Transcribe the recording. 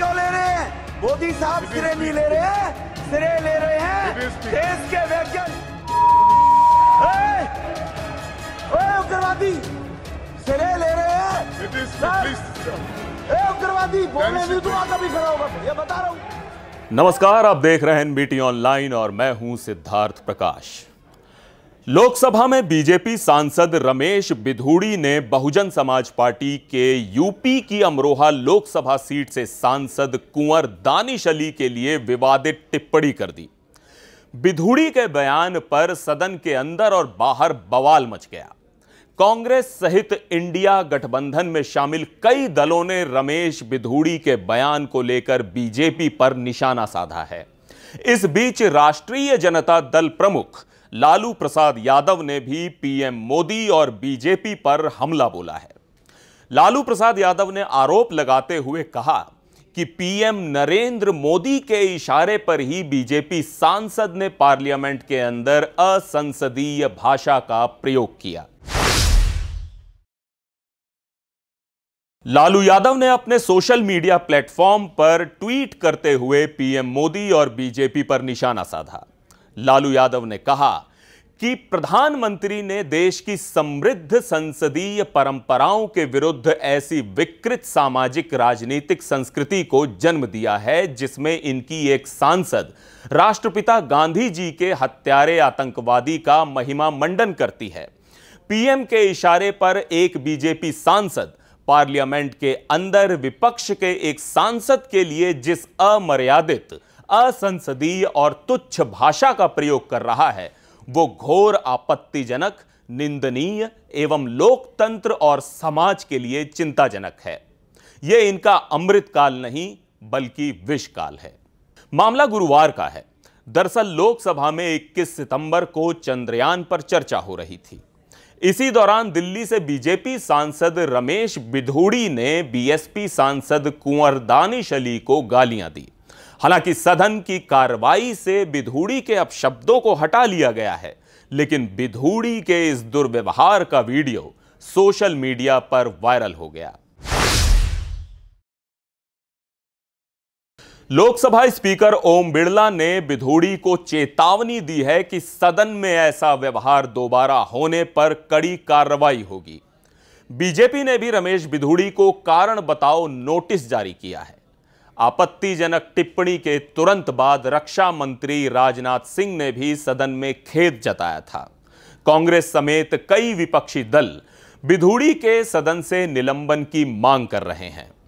क्यों ले रहे हैं मोदी साहब सिरे नहीं ले रहे हैं सिरे ले रहे हैं देश के वैज्ञानिक उग्रवादी सिरे ले रहे हैं उग्रवादी बोले भी तो आगे भी खड़ा होगा ये बता रहा हूँ नमस्कार आप देख रहे हैं बीटी ऑनलाइन और मैं हूं सिद्धार्थ प्रकाश लोकसभा में बीजेपी सांसद रमेश बिधूड़ी ने बहुजन समाज पार्टी के यूपी की अमरोहा लोकसभा सीट से सांसद कुंवर दानिश अली के लिए विवादित टिप्पणी कर दी बिधूड़ी के बयान पर सदन के अंदर और बाहर बवाल मच गया कांग्रेस सहित इंडिया गठबंधन में शामिल कई दलों ने रमेश बिधूड़ी के बयान को लेकर बीजेपी पर निशाना साधा है इस बीच राष्ट्रीय जनता दल प्रमुख लालू प्रसाद यादव ने भी पीएम मोदी और बीजेपी पर हमला बोला है लालू प्रसाद यादव ने आरोप लगाते हुए कहा कि पीएम नरेंद्र मोदी के इशारे पर ही बीजेपी सांसद ने पार्लियामेंट के अंदर असंसदीय भाषा का प्रयोग किया लालू यादव ने अपने सोशल मीडिया प्लेटफॉर्म पर ट्वीट करते हुए पीएम मोदी और बीजेपी पर निशाना साधा लालू यादव ने कहा कि प्रधानमंत्री ने देश की समृद्ध संसदीय परंपराओं के विरुद्ध ऐसी विकृत सामाजिक राजनीतिक संस्कृति को जन्म दिया है जिसमें इनकी एक सांसद राष्ट्रपिता गांधी जी के हत्यारे आतंकवादी का महिमा मंडन करती है पीएम के इशारे पर एक बीजेपी सांसद पार्लियामेंट के अंदर विपक्ष के एक सांसद के लिए जिस अमर्यादित असंसदीय और तुच्छ भाषा का प्रयोग कर रहा है वो घोर आपत्तिजनक निंदनीय एवं लोकतंत्र और समाज के लिए चिंताजनक है यह इनका अमृतकाल नहीं बल्कि विषकाल है मामला गुरुवार का है दरअसल लोकसभा में 21 सितंबर को चंद्रयान पर चर्चा हो रही थी इसी दौरान दिल्ली से बीजेपी सांसद रमेश बिधूड़ी ने बीएसपी सांसद कुंवर दानिश अली को गालियां दी हालांकि सदन की कार्रवाई से बिधूड़ी के अपशब्दों को हटा लिया गया है लेकिन बिधूड़ी के इस दुर्व्यवहार का वीडियो सोशल मीडिया पर वायरल हो गया लोकसभा स्पीकर ओम बिड़ला ने बिधूड़ी को चेतावनी दी है कि सदन में ऐसा व्यवहार दोबारा होने पर कड़ी कार्रवाई होगी बीजेपी ने भी रमेश बिधूड़ी को कारण बताओ नोटिस जारी किया है आपत्तिजनक टिप्पणी के तुरंत बाद रक्षा मंत्री राजनाथ सिंह ने भी सदन में खेद जताया था कांग्रेस समेत कई विपक्षी दल बिधूड़ी के सदन से निलंबन की मांग कर रहे हैं